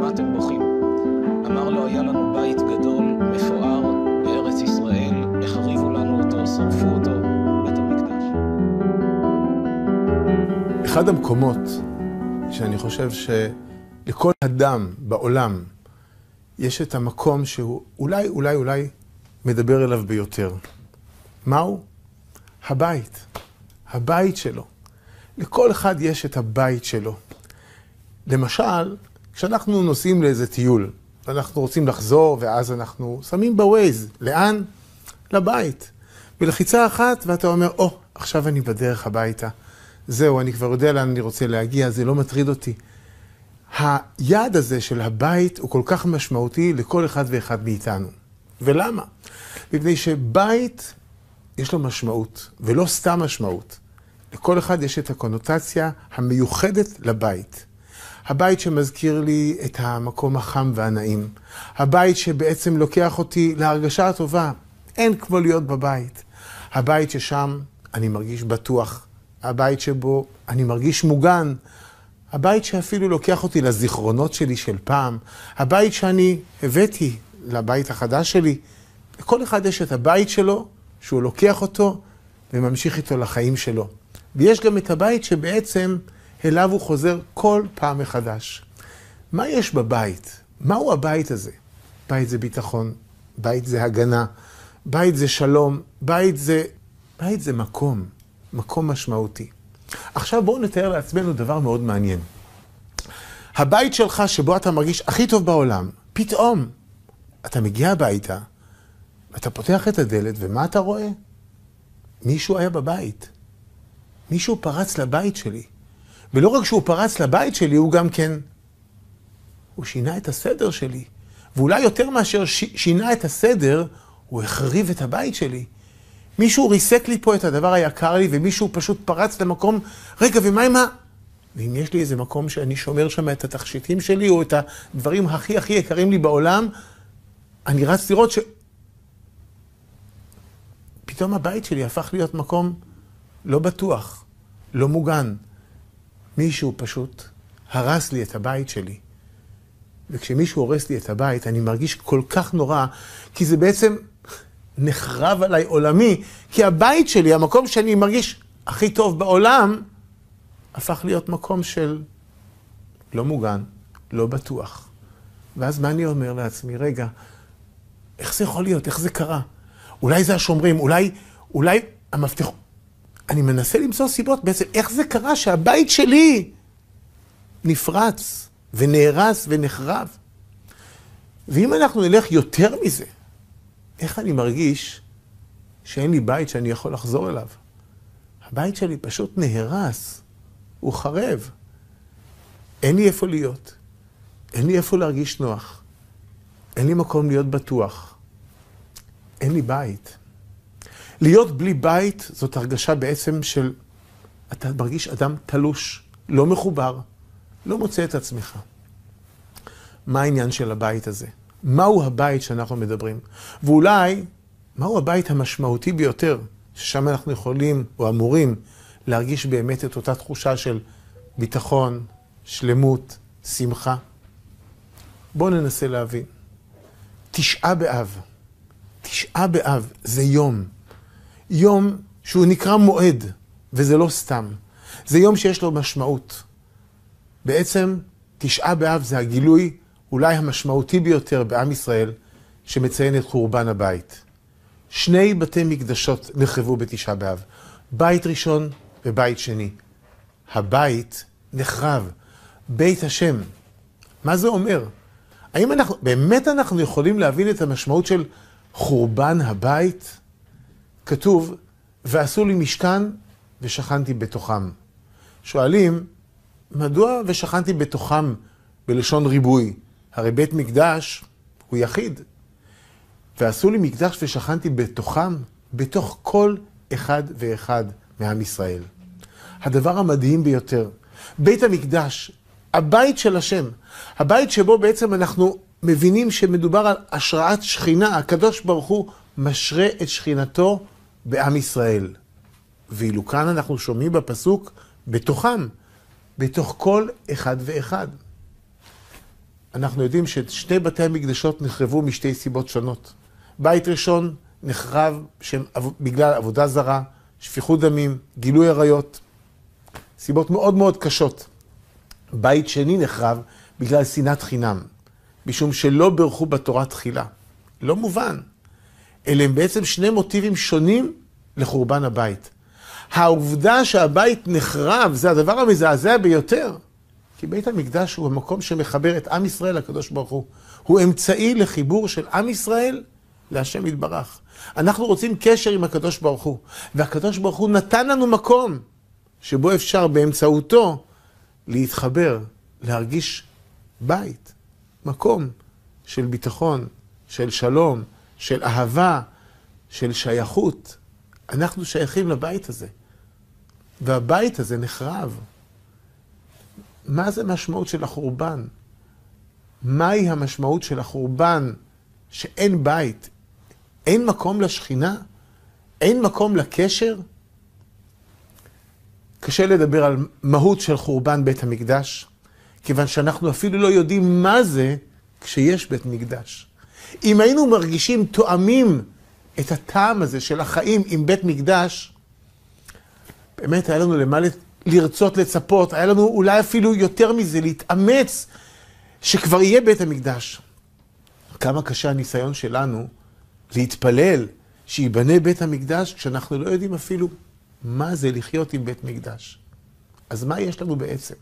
מה אתם בוכים? אמר לו, היה לנו בית גדול, מפואר, בארץ ישראל, החריבו לנו אותו, שרפו אותו, בית המקדש. אחד המקומות שאני חושב שלכל אדם בעולם יש את המקום שהוא אולי, אולי, אולי מדבר אליו ביותר. מהו? הבית. הבית שלו. לכל אחד יש את הבית שלו. למשל, כשאנחנו נוסעים לאיזה טיול, ואנחנו רוצים לחזור, ואז אנחנו שמים בווייז. לאן? לבית. בלחיצה אחת, ואתה אומר, או, oh, עכשיו אני בדרך הביתה. זהו, אני כבר יודע לאן אני רוצה להגיע, זה לא מטריד אותי. היעד הזה של הבית הוא כל כך משמעותי לכל אחד ואחד מאיתנו. ולמה? מפני שבית יש לו משמעות, ולא סתם משמעות. לכל אחד יש את הקונוטציה המיוחדת לבית. הבית שמזכיר לי את המקום החם והנעים. הבית שבעצם לוקח אותי להרגשה הטובה. אין כמו להיות בבית. הבית ששם אני מרגיש בטוח. הבית שבו אני מרגיש מוגן. הבית שאפילו לוקח אותי לזיכרונות שלי של פעם. הבית שאני הבאתי לבית החדש שלי. לכל אחד יש את הבית שלו, שהוא לוקח אותו וממשיך איתו לחיים שלו. ויש גם את הבית שבעצם... אליו הוא חוזר כל פעם מחדש. מה יש בבית? מהו הבית הזה? בית זה ביטחון, בית זה הגנה, בית זה שלום, בית זה... בית זה מקום, מקום משמעותי. עכשיו בואו נתאר לעצמנו דבר מאוד מעניין. הבית שלך, שבו אתה מרגיש הכי טוב בעולם, פתאום אתה מגיע הביתה, אתה פותח את הדלת, ומה אתה רואה? מישהו היה בבית. מישהו פרץ לבית שלי. ולא רק שהוא פרץ לבית שלי, הוא גם כן... הוא שינה את הסדר שלי. ואולי יותר מאשר ש... שינה את הסדר, הוא החריב את הבית שלי. מישהו ריסק לי פה את הדבר היקר לי, ומישהו פשוט פרץ למקום, רגע, ומה עם ה... ואם יש לי איזה מקום שאני שומר שם את התכשיטים שלי, או את הדברים הכי הכי יקרים לי בעולם, אני רץ לראות ש... פתאום הבית שלי הפך להיות מקום לא בטוח, לא מוגן. מישהו פשוט הרס לי את הבית שלי. וכשמישהו הורס לי את הבית, אני מרגיש כל כך נורא, כי זה בעצם נחרב עליי עולמי, כי הבית שלי, המקום שאני מרגיש הכי טוב בעולם, הפך להיות מקום של לא מוגן, לא בטוח. ואז מה אני אומר לעצמי? רגע, איך זה יכול להיות? איך זה קרה? אולי זה השומרים, אולי, אולי המפתחות... אני מנסה למצוא סיבות בעצם, איך זה קרה שהבית שלי נפרץ ונהרס ונחרב? ואם אנחנו נלך יותר מזה, איך אני מרגיש שאין לי בית שאני יכול לחזור אליו? הבית שלי פשוט נהרס, הוא חרב. אין לי איפה להיות, אין לי איפה להרגיש נוח, אין לי מקום להיות בטוח, אין לי בית. להיות בלי בית זאת הרגשה בעצם של, אתה מרגיש אדם תלוש, לא מחובר, לא מוצא את עצמך. מה העניין של הבית הזה? מהו הבית שאנחנו מדברים? ואולי, מהו הבית המשמעותי ביותר, ששם אנחנו יכולים או אמורים להרגיש באמת את אותה תחושה של ביטחון, שלמות, שמחה? בואו ננסה להבין. תשעה באב. תשעה באב זה יום. יום שהוא נקרא מועד, וזה לא סתם. זה יום שיש לו משמעות. בעצם, תשעה באב זה הגילוי אולי המשמעותי ביותר בעם ישראל, שמציין את חורבן הבית. שני בתי מקדשות נחרבו בתשעה באב, בית ראשון ובית שני. הבית נחרב, בית השם. מה זה אומר? האם אנחנו, באמת אנחנו יכולים להבין את המשמעות של חורבן הבית? כתוב, ועשו לי משכן ושכנתי בתוכם. שואלים, מדוע ושכנתי בתוכם בלשון ריבוי? הרי בית מקדש הוא יחיד. ועשו לי מקדש ושכנתי בתוכם, בתוך כל אחד ואחד מעם ישראל. הדבר המדהים ביותר, בית המקדש, הבית של השם, הבית שבו בעצם אנחנו מבינים שמדובר על השראת שכינה, הקדוש ברוך הוא משרה את שכינתו בעם ישראל. ואילו כאן אנחנו שומעים בפסוק, בתוכם, בתוך כל אחד ואחד. אנחנו יודעים ששני בתי המקדשות נחרבו משתי סיבות שונות. בית ראשון נחרב שם, בגלל עבודה זרה, שפיכות דמים, גילוי עריות, סיבות מאוד מאוד קשות. בית שני נחרב בגלל שנאת חינם, משום שלא ברכו בתורה תחילה. לא מובן. אלה הם בעצם שני מוטיבים שונים לחורבן הבית. העובדה שהבית נחרב זה הדבר המזעזע ביותר, כי בית המקדש הוא המקום שמחבר את עם ישראל לקדוש ברוך הוא. הוא אמצעי לחיבור של עם ישראל להשם יתברך. אנחנו רוצים קשר עם הקדוש ברוך הוא, והקדוש ברוך הוא נתן לנו מקום שבו אפשר באמצעותו להתחבר, להרגיש בית, מקום של ביטחון, של שלום. של אהבה, של שייכות. אנחנו שייכים לבית הזה, והבית הזה נחרב. מה זה משמעות של החורבן? מהי המשמעות של החורבן שאין בית? אין מקום לשכינה? אין מקום לקשר? קשה לדבר על מהות של חורבן בית המקדש, כיוון שאנחנו אפילו לא יודעים מה זה כשיש בית מקדש. אם היינו מרגישים תואמים את הטעם הזה של החיים עם בית מקדש, באמת היה לנו למה לרצות לצפות, היה לנו אולי אפילו יותר מזה, להתאמץ שכבר יהיה בית המקדש. כמה קשה הניסיון שלנו להתפלל שייבנה בית המקדש כשאנחנו לא יודעים אפילו מה זה לחיות עם בית מקדש. אז מה יש לנו בעצם?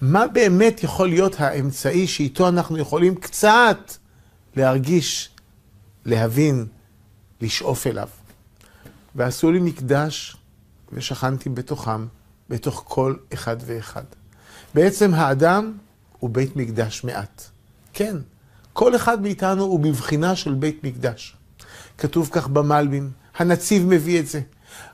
מה באמת יכול להיות האמצעי שאיתו אנחנו יכולים קצת להרגיש, להבין, לשאוף אליו. ועשו לי מקדש ושכנתי בתוכם, בתוך כל אחד ואחד. בעצם האדם הוא בית מקדש מעט. כן, כל אחד מאיתנו הוא בבחינה של בית מקדש. כתוב כך במלבים, הנציב מביא את זה.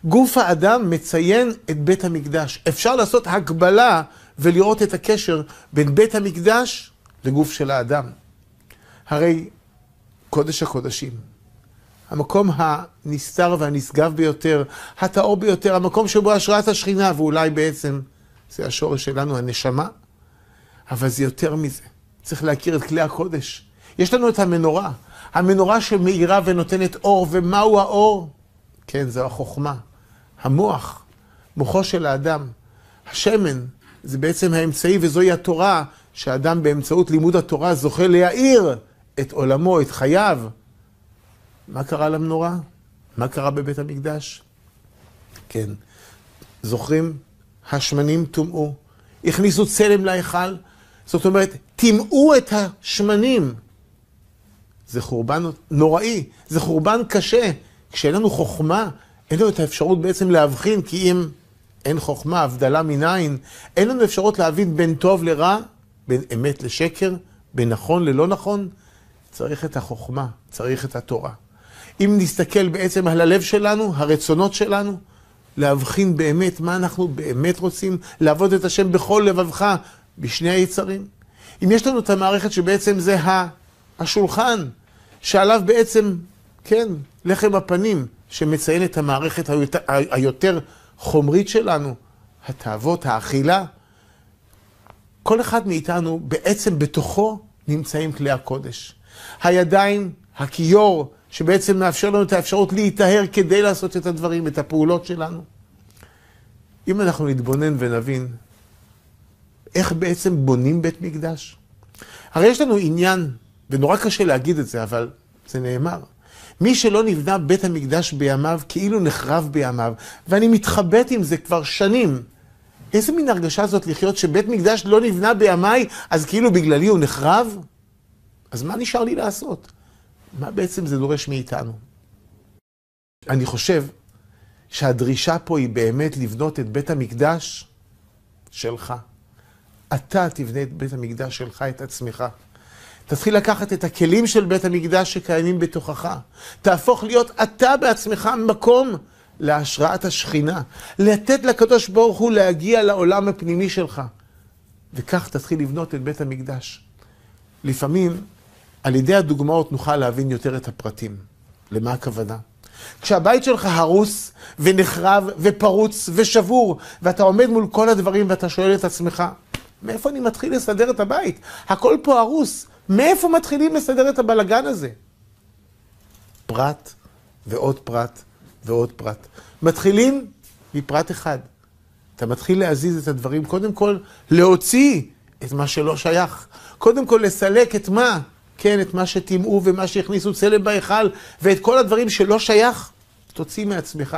גוף האדם מציין את בית המקדש. אפשר לעשות הקבלה ולראות את הקשר בין בית המקדש לגוף של האדם. הרי קודש הקודשים, המקום הנסתר והנשגב ביותר, הטהור ביותר, המקום שבו השראת השכינה, ואולי בעצם זה השורש שלנו, הנשמה, אבל זה יותר מזה. צריך להכיר את כלי הקודש. יש לנו את המנורה, המנורה שמאירה ונותנת אור, ומהו האור? כן, זו החוכמה, המוח, מוחו של האדם. השמן זה בעצם האמצעי, וזוהי התורה, שאדם באמצעות לימוד התורה זוכה להאיר את עולמו, את חייו. מה קרה למנורה? מה קרה בבית המקדש? כן, זוכרים? השמנים טומאו, הכניסו צלם להיכל, זאת אומרת, טימאו את השמנים. זה חורבן נוראי, זה חורבן קשה. כשאין לנו חוכמה, אין לנו את האפשרות בעצם להבחין, כי אם אין חוכמה, הבדלה מניין, אין לנו אפשרות להבין בין טוב לרע, בין אמת לשקר, בין נכון ללא נכון. צריך את החוכמה, צריך את התורה. אם נסתכל בעצם על הלב שלנו, הרצונות שלנו, להבחין באמת מה אנחנו באמת רוצים, לעבוד את השם בכל לבבך, בשני היצרים. אם יש לנו את המערכת שבעצם זה השולחן, שעליו בעצם, כן, לחם הפנים, שמציין את המערכת היותר, היותר חומרית שלנו, התאוות, האכילה. כל אחד מאיתנו בעצם בתוכו נמצאים כלי הקודש. הידיים, הכיור, שבעצם מאפשר לנו את האפשרות להיטהר כדי לעשות את הדברים, את הפעולות שלנו. אם אנחנו נתבונן ונבין איך בעצם בונים בית מקדש, הרי יש לנו עניין, ונורא קשה להגיד את זה, אבל זה נאמר. מי שלא נבנה בית המקדש בימיו, כאילו נחרב בימיו, ואני מתחבט עם זה כבר שנים. איזה מין הרגשה זאת לחיות שבית מקדש לא נבנה בימיי, אז כאילו בגללי הוא נחרב? אז מה נשאר לי לעשות? מה בעצם זה דורש מאיתנו? אני חושב שהדרישה פה היא באמת לבנות את בית המקדש שלך. אתה תבנה את בית המקדש שלך, את עצמך. תתחיל לקחת את הכלים של בית המקדש שקיימים בתוכך. תהפוך להיות אתה בעצמך מקום להשראת השכינה. לתת לקדוש ברוך הוא להגיע לעולם הפנימי שלך. וכך תתחיל לבנות את בית המקדש. לפעמים על ידי הדוגמאות נוכל להבין יותר את הפרטים. למה הכוונה? כשהבית שלך הרוס ונחרב ופרוץ ושבור, ואתה עומד מול כל הדברים ואתה שואל את עצמך, מאיפה אני מתחיל לסדר את הבית? הכל פה הרוס, מאיפה מתחילים לסדר את הבלגן הזה? פרט ועוד פרט ועוד פרט. מתחילים מפרט אחד. אתה מתחיל להזיז את הדברים, קודם כל להוציא את מה שלא שייך. קודם כל לסלק את מה כן, את מה שטימאו ומה שהכניסו צלם בהיכל, ואת כל הדברים שלא שייך, תוציא מעצמך,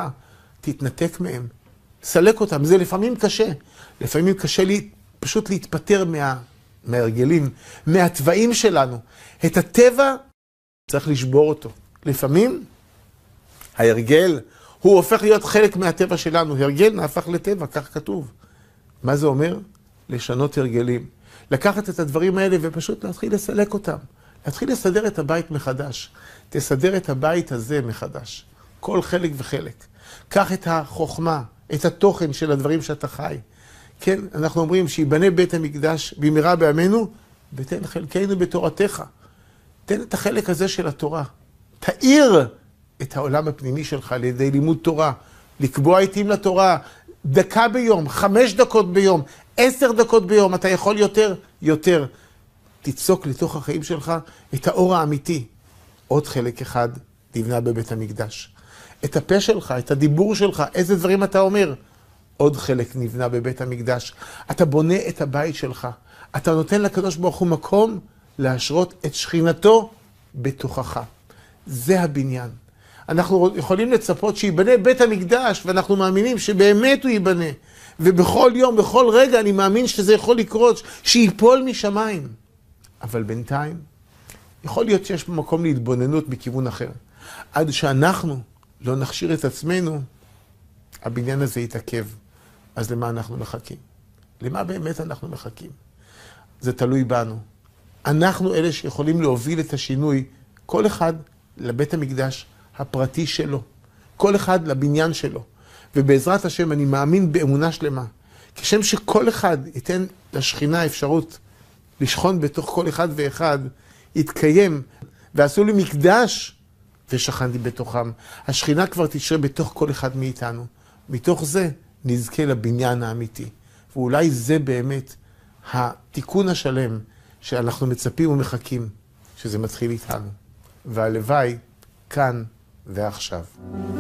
תתנתק מהם, סלק אותם. זה לפעמים קשה. לפעמים קשה לי פשוט להתפטר מה, מההרגלים, מהתוואים שלנו. את הטבע צריך לשבור אותו. לפעמים ההרגל, הוא הופך להיות חלק מהטבע שלנו. הרגל נהפך לטבע, כך כתוב. מה זה אומר? לשנות הרגלים. לקחת את הדברים האלה ופשוט להתחיל לסלק אותם. להתחיל לסדר את הבית מחדש. תסדר את הבית הזה מחדש. כל חלק וחלק. קח את החוכמה, את התוכן של הדברים שאתה חי. כן, אנחנו אומרים שיבנה בית המקדש במהרה בימינו, ותן חלקנו בתורתך. תן את החלק הזה של התורה. תאיר את העולם הפנימי שלך על ידי לימוד תורה. לקבוע עיתים לתורה, דקה ביום, חמש דקות ביום, עשר דקות ביום, אתה יכול יותר, יותר. תיצוק לתוך החיים שלך את האור האמיתי. עוד חלק אחד נבנה בבית המקדש. את הפה שלך, את הדיבור שלך, איזה דברים אתה אומר. עוד חלק נבנה בבית המקדש. אתה בונה את הבית שלך. אתה נותן לקדוש ברוך הוא מקום להשרות את שכינתו בתוכך. זה הבניין. אנחנו יכולים לצפות שייבנה בית המקדש, ואנחנו מאמינים שבאמת הוא ייבנה. ובכל יום, בכל רגע, אני מאמין שזה יכול לקרות, שייפול משמיים. אבל בינתיים, יכול להיות שיש מקום להתבוננות מכיוון אחר. עד שאנחנו לא נכשיר את עצמנו, הבניין הזה יתעכב. אז למה אנחנו מחכים? למה באמת אנחנו מחכים? זה תלוי בנו. אנחנו אלה שיכולים להוביל את השינוי, כל אחד לבית המקדש הפרטי שלו, כל אחד לבניין שלו. ובעזרת השם, אני מאמין באמונה שלמה, כשם שכל אחד ייתן לשכינה אפשרות לשכון בתוך כל אחד ואחד, התקיים, ועשו לי מקדש, ושכנתי בתוכם. השכינה כבר תשרה בתוך כל אחד מאיתנו. מתוך זה נזכה לבניין האמיתי. ואולי זה באמת התיקון השלם שאנחנו מצפים ומחכים, שזה מתחיל איתנו. והלוואי כאן ועכשיו.